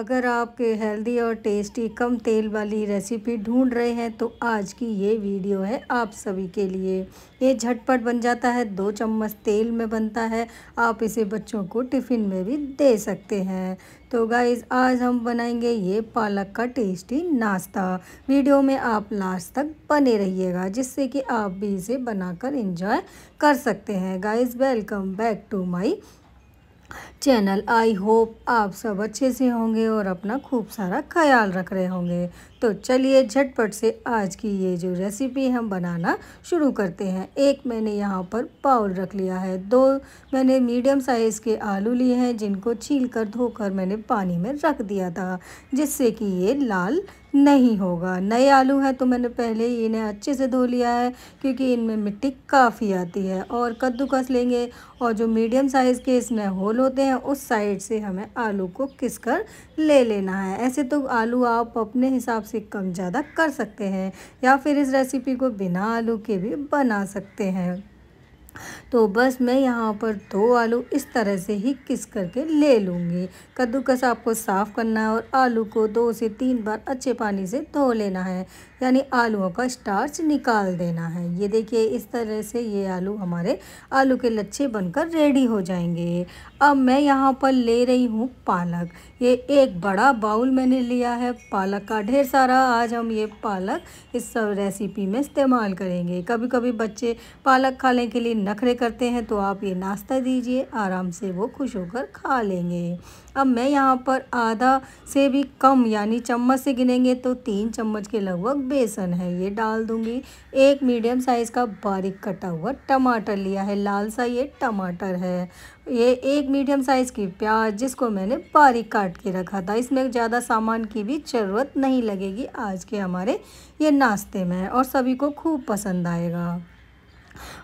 अगर आप हेल्दी और टेस्टी कम तेल वाली रेसिपी ढूंढ रहे हैं तो आज की ये वीडियो है आप सभी के लिए ये झटपट बन जाता है दो चम्मच तेल में बनता है आप इसे बच्चों को टिफ़िन में भी दे सकते हैं तो गाइज़ आज हम बनाएंगे ये पालक का टेस्टी नाश्ता वीडियो में आप लास्ट तक बने रहिएगा जिससे कि आप भी इसे बनाकर एंजॉय कर सकते हैं guys welcome back to my channel I hope आप सब अच्छे से होंगे और अपना खूब सारा ख्याल रख रहे होंगे तो चलिए झटपट से आज की ये जो रेसिपी हम बनाना शुरू करते हैं एक मैंने यहाँ पर बाउल रख लिया है दो मैंने मीडियम साइज़ के आलू लिए हैं जिनको छील कर धोकर मैंने पानी में रख दिया था जिससे कि ये लाल नहीं होगा नए आलू हैं तो मैंने पहले ही इन्हें अच्छे से धो लिया है क्योंकि इनमें मिट्टी काफ़ी आती है और कद्दूकस लेंगे और जो मीडियम साइज़ के इसमें होल होते हैं उस साइड से हमें आलू को किस कर ले लेना है ऐसे तो आलू आप अपने हिसाब से कम ज़्यादा कर सकते हैं या फिर इस रेसिपी को बिना आलू के भी बना सकते हैं तो बस मैं यहाँ पर दो आलू इस तरह से ही किस करके ले लूँगी कद्दूकस आपको साफ़ करना है और आलू को दो से तीन बार अच्छे पानी से धो लेना है यानी आलूओं का स्टार्च निकाल देना है ये देखिए इस तरह से ये आलू हमारे आलू के लच्छे बनकर रेडी हो जाएंगे अब मैं यहाँ पर ले रही हूँ पालक ये एक बड़ा बाउल मैंने लिया है पालक का ढेर सारा आज हम ये पालक इस सब रेसिपी में इस्तेमाल करेंगे कभी कभी बच्चे पालक खाने के लिए नखरे करते हैं तो आप ये नाश्ता दीजिए आराम से वो खुश होकर खा लेंगे अब मैं यहाँ पर आधा से भी कम यानी चम्मच से गिनेंगे तो तीन चम्मच के लगभग बेसन है ये डाल दूँगी एक मीडियम साइज़ का बारीक कटा हुआ टमाटर लिया है लाल सा ये टमाटर है ये एक मीडियम साइज़ की प्याज जिसको मैंने बारीक काट के रखा था इसमें ज़्यादा सामान की भी ज़रूरत नहीं लगेगी आज के हमारे ये नाश्ते में और सभी को खूब पसंद आएगा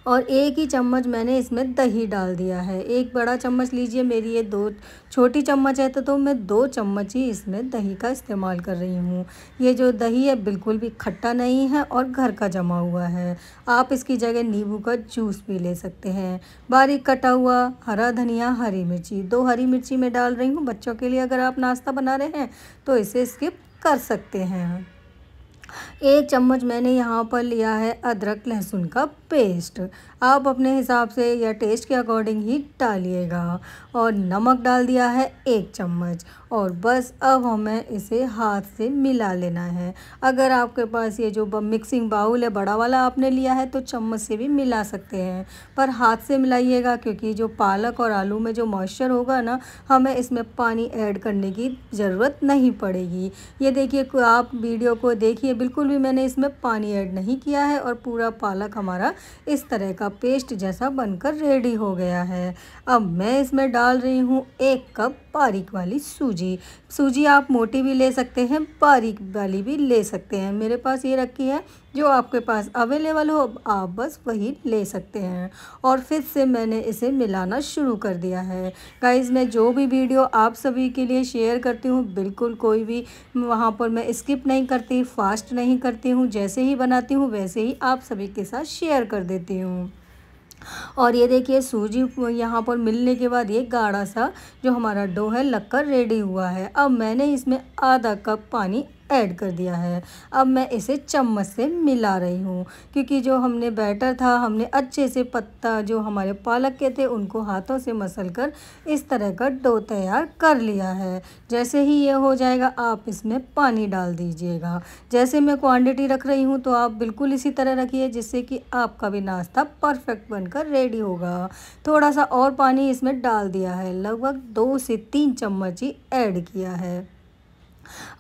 और एक ही चम्मच मैंने इसमें दही डाल दिया है एक बड़ा चम्मच लीजिए मेरी ये दो छोटी चम्मच है तो, तो मैं दो चम्मच ही इसमें दही का इस्तेमाल कर रही हूँ ये जो दही है बिल्कुल भी खट्टा नहीं है और घर का जमा हुआ है आप इसकी जगह नींबू का जूस भी ले सकते हैं बारीक कटा हुआ हरा धनिया हरी मिर्ची दो हरी मिर्ची मैं डाल रही हूँ बच्चों के लिए अगर आप नाश्ता बना रहे हैं तो इसे स्किप कर सकते हैं एक चम्मच मैंने यहाँ पर लिया है अदरक लहसुन का पेस्ट आप अपने हिसाब से या टेस्ट के अकॉर्डिंग ही डालिएगा और नमक डाल दिया है एक चम्मच और बस अब हमें इसे हाथ से मिला लेना है अगर आपके पास ये जो मिक्सिंग बाउल है बड़ा वाला आपने लिया है तो चम्मच से भी मिला सकते हैं पर हाथ से मिलाइएगा क्योंकि जो पालक और आलू में जो मॉइस्चर होगा ना हमें इसमें पानी ऐड करने की ज़रूरत नहीं पड़ेगी ये देखिए आप वीडियो को देखिए बिल्कुल भी मैंने इसमें पानी ऐड नहीं किया है और पूरा पालक हमारा इस तरह का पेस्ट जैसा बनकर रेडी हो गया है अब मैं इसमें डाल रही हूँ एक कप बारीक वाली सूजी सूजी आप मोटी भी ले सकते हैं बारीक वाली भी ले सकते हैं मेरे पास ये रखी है जो आपके पास अवेलेबल हो आप बस वही ले सकते हैं और फिर से मैंने इसे मिलाना शुरू कर दिया है गाइज़ मैं जो भी वीडियो आप सभी के लिए शेयर करती हूँ बिल्कुल कोई भी वहाँ पर मैं स्किप नहीं करती फास्ट नहीं करती हूँ जैसे ही बनाती हूँ वैसे ही आप सभी के साथ शेयर कर देती हूँ और ये देखिए सूजी यहाँ पर मिलने के बाद ये गाढ़ा सा जो हमारा डो है लगकर रेडी हुआ है अब मैंने इसमें आधा कप पानी ऐड कर दिया है अब मैं इसे चम्मच से मिला रही हूँ क्योंकि जो हमने बैटर था हमने अच्छे से पत्ता जो हमारे पालक के थे उनको हाथों से मसल कर इस तरह का डो तैयार कर लिया है जैसे ही ये हो जाएगा आप इसमें पानी डाल दीजिएगा जैसे मैं क्वांटिटी रख रही हूँ तो आप बिल्कुल इसी तरह रखिए जिससे कि आपका भी नाश्ता परफेक्ट बनकर रेडी होगा थोड़ा सा और पानी इसमें डाल दिया है लगभग दो से तीन चम्मच ही ऐड किया है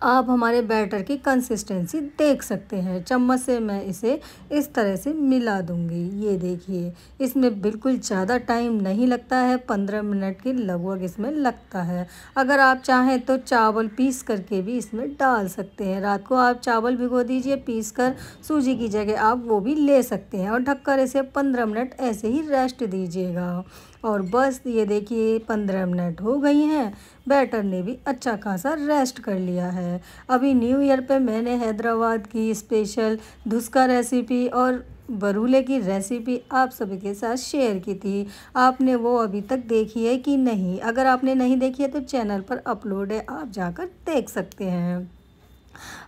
आप हमारे बैटर की कंसिस्टेंसी देख सकते हैं चम्मच से मैं इसे इस तरह से मिला दूंगी ये देखिए इसमें बिल्कुल ज़्यादा टाइम नहीं लगता है पंद्रह मिनट के लगभग इसमें लगता है अगर आप चाहें तो चावल पीस करके भी इसमें डाल सकते हैं रात को आप चावल भिगो दीजिए पीस कर सूजी की जगह आप वो भी ले सकते हैं और ढककर इसे पंद्रह मिनट ऐसे ही रेस्ट दीजिएगा और बस ये देखिए पंद्रह मिनट हो गई हैं बैटर ने भी अच्छा खासा रेस्ट कर लिया है अभी न्यू ईयर पे मैंने हैदराबाद की स्पेशल धुसका रेसिपी और बरूले की रेसिपी आप सभी के साथ शेयर की थी आपने वो अभी तक देखी है कि नहीं अगर आपने नहीं देखी है तो चैनल पर अपलोड है आप जाकर देख सकते हैं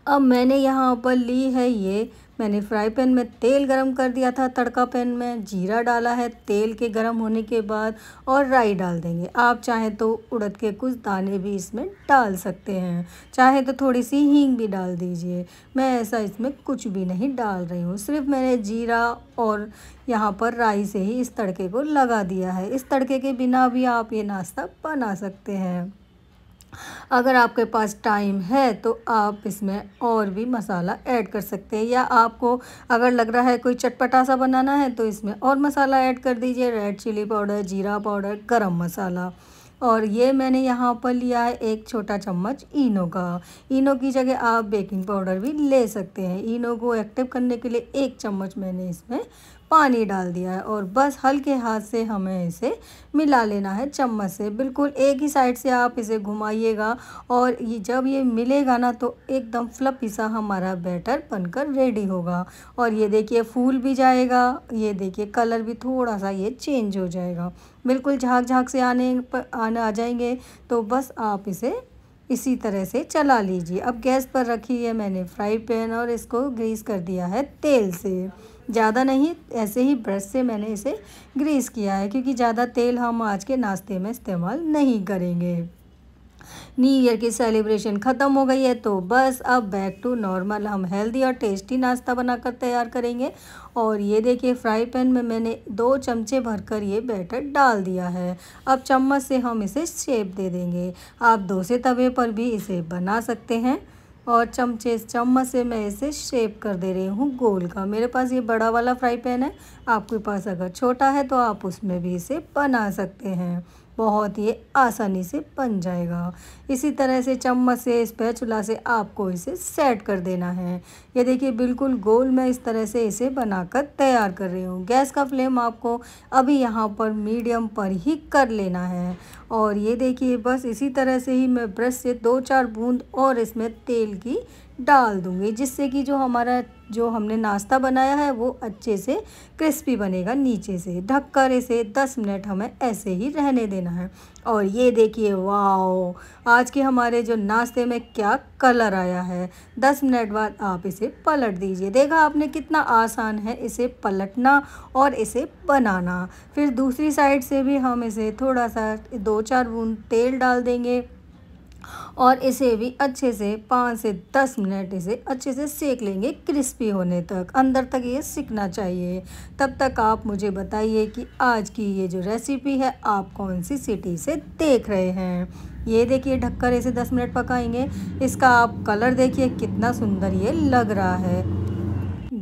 अब मैंने यहाँ पर ली है ये मैंने फ्राई पैन में तेल गरम कर दिया था तड़का पैन में जीरा डाला है तेल के गरम होने के बाद और राई डाल देंगे आप चाहें तो उड़द के कुछ दाने भी इसमें डाल सकते हैं चाहे तो थोड़ी सी हींग भी डाल दीजिए मैं ऐसा इसमें कुछ भी नहीं डाल रही हूँ सिर्फ मैंने जीरा और यहाँ पर राई से ही इस तड़के को लगा दिया है इस तड़के के बिना भी आप ये नाश्ता बना सकते हैं अगर आपके पास टाइम है तो आप इसमें और भी मसाला ऐड कर सकते हैं या आपको अगर लग रहा है कोई चटपटा सा बनाना है तो इसमें और मसाला ऐड कर दीजिए रेड चिली पाउडर जीरा पाउडर गरम मसाला और ये मैंने यहाँ पर लिया है एक छोटा चम्मच इनो का इनो की जगह आप बेकिंग पाउडर भी ले सकते हैं इनो को एक्टिव करने के लिए एक चम्मच मैंने इसमें पानी डाल दिया है और बस हल्के हाथ से हमें इसे मिला लेना है चम्मच से बिल्कुल एक ही साइड से आप इसे घुमाइएगा और ये जब ये मिलेगा ना तो एकदम फ्लपी सा हमारा बैटर बनकर रेडी होगा और ये देखिए फूल भी जाएगा ये देखिए कलर भी थोड़ा सा ये चेंज हो जाएगा बिल्कुल झाक झाक से आने पर आने आ जाएंगे तो बस आप इसे इसी तरह से चला लीजिए अब गैस पर रखी है मैंने फ्राई पैन और इसको ग्रीस कर दिया है तेल से ज़्यादा नहीं ऐसे ही ब्रश से मैंने इसे ग्रीस किया है क्योंकि ज़्यादा तेल हम आज के नाश्ते में इस्तेमाल नहीं करेंगे न्यू ईयर की सेलिब्रेशन ख़त्म हो गई है तो बस अब बैक टू नॉर्मल हम हेल्दी और टेस्टी नाश्ता बनाकर तैयार करेंगे और ये देखिए फ्राई पैन में मैंने दो चमचे भरकर ये बैटर डाल दिया है अब चम्मच से हम इसे शेप दे देंगे आप दोसे तवे पर भी इसे बना सकते हैं और चमचे चम्मच से मैं इसे शेप कर दे रही हूँ गोल का मेरे पास ये बड़ा वाला फ्राई पैन है आपके पास अगर छोटा है तो आप उसमें भी इसे बना सकते हैं बहुत ही आसानी से बन जाएगा इसी तरह से चम्मच से स्पैचुला से आपको इसे सेट कर देना है ये देखिए बिल्कुल गोल मैं इस तरह से इसे बनाकर तैयार कर रही हूँ गैस का फ्लेम आपको अभी यहाँ पर मीडियम पर ही कर लेना है और ये देखिए बस इसी तरह से ही मैं ब्रश से दो चार बूंद और इसमें तेल की डाल दूँगी जिससे कि जो हमारा जो हमने नाश्ता बनाया है वो अच्छे से क्रिस्पी बनेगा नीचे से ढककर इसे 10 मिनट हमें ऐसे ही रहने देना है और ये देखिए वाओ आज के हमारे जो नाश्ते में क्या कलर आया है 10 मिनट बाद आप इसे पलट दीजिए देखा आपने कितना आसान है इसे पलटना और इसे बनाना फिर दूसरी साइड से भी हम इसे थोड़ा सा दो चार बूंद तेल डाल देंगे और इसे भी अच्छे से पाँच से दस मिनट इसे अच्छे से सेक लेंगे क्रिस्पी होने तक अंदर तक ये सीखना चाहिए तब तक आप मुझे बताइए कि आज की ये जो रेसिपी है आप कौन सी सिटी से देख रहे हैं ये देखिए ढककर इसे दस मिनट पकाएंगे इसका आप कलर देखिए कितना सुंदर ये लग रहा है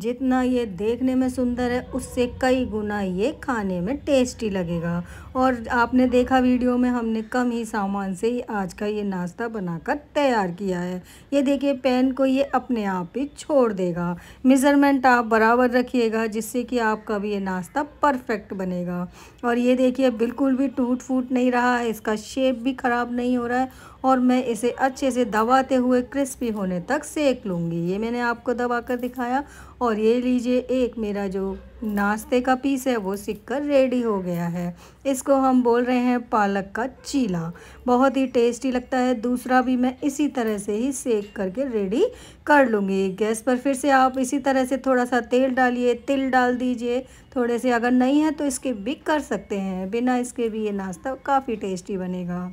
जितना ये देखने में सुंदर है उससे कई गुना ये खाने में टेस्टी लगेगा और आपने देखा वीडियो में हमने कम ही सामान से ही आज का ये नाश्ता बनाकर तैयार किया है ये देखिए पैन को ये अपने आप ही छोड़ देगा मेज़रमेंट आप बराबर रखिएगा जिससे कि आपका भी ये नाश्ता परफेक्ट बनेगा और ये देखिए बिल्कुल भी टूट फूट नहीं रहा है इसका शेप भी ख़राब नहीं हो रहा है और मैं इसे अच्छे से दबाते हुए क्रिस्पी होने तक सेक लूँगी ये मैंने आपको दबा कर दिखाया और और ये लीजिए एक मेरा जो नाश्ते का पीस है वो सिक कर रेडी हो गया है इसको हम बोल रहे हैं पालक का चीला बहुत ही टेस्टी लगता है दूसरा भी मैं इसी तरह से ही सेक करके रेडी कर लूँगी गैस पर फिर से आप इसी तरह से थोड़ा सा तेल डालिए तिल डाल दीजिए थोड़े से अगर नहीं है तो इसके भी कर सकते हैं बिना इसके भी ये नाश्ता काफ़ी टेस्टी बनेगा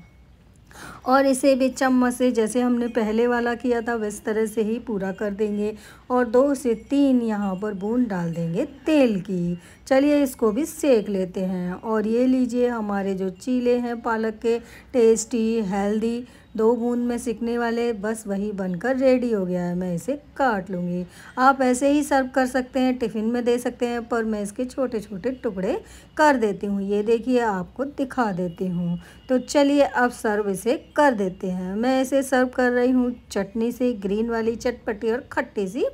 और इसे भी चम्मच से जैसे हमने पहले वाला किया था वैसे तरह से ही पूरा कर देंगे और दो से तीन यहाँ पर बूंद डाल देंगे तेल की चलिए इसको भी सेक लेते हैं और ये लीजिए हमारे जो चीले हैं पालक के टेस्टी हेल्दी दो बूंद में सिकने वाले बस वही बनकर रेडी हो गया है मैं इसे काट लूँगी आप ऐसे ही सर्व कर सकते हैं टिफ़िन में दे सकते हैं पर मैं इसके छोटे छोटे टुकड़े कर देती हूँ ये देखिए आपको दिखा देती हूँ तो चलिए अब सर्व इसे कर देते हैं मैं इसे सर्व कर रही हूँ चटनी से ग्रीन वाली चटपटी और खट्टी सी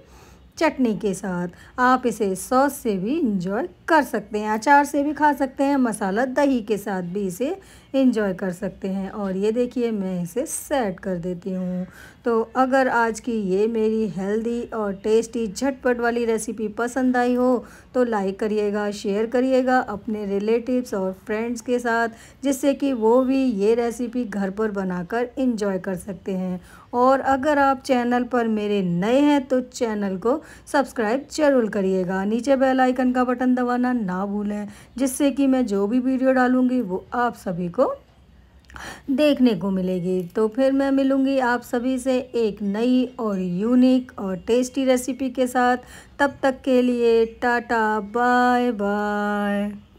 चटनी के साथ आप इसे सॉस से भी इंजॉय कर सकते हैं अचार से भी खा सकते हैं मसाला दही के साथ भी इसे इन्जॉय कर सकते हैं और ये देखिए मैं इसे सेट कर देती हूँ तो अगर आज की ये मेरी हेल्दी और टेस्टी झटपट वाली रेसिपी पसंद आई हो तो लाइक करिएगा शेयर करिएगा अपने रिलेटिव्स और फ्रेंड्स के साथ जिससे कि वो भी ये रेसिपी घर पर बनाकर इन्जॉय कर सकते हैं और अगर आप चैनल पर मेरे नए हैं तो चैनल को सब्सक्राइब जरूर करिएगा नीचे बेल आइकन का बटन दबाना ना भूलें जिससे कि मैं जो भी वीडियो डालूँगी वो आप सभी को देखने को मिलेगी तो फिर मैं मिलूँगी आप सभी से एक नई और यूनिक और टेस्टी रेसिपी के साथ तब तक के लिए टाटा बाय बाय